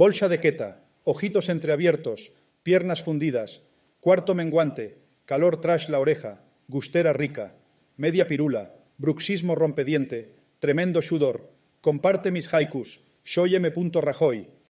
Bolsa de queta, ojitos entreabiertos, piernas fundidas, cuarto menguante, calor tras la oreja, gustera rica, media pirula, bruxismo rompediente, tremendo sudor, comparte mis haikus, soy Rajoy,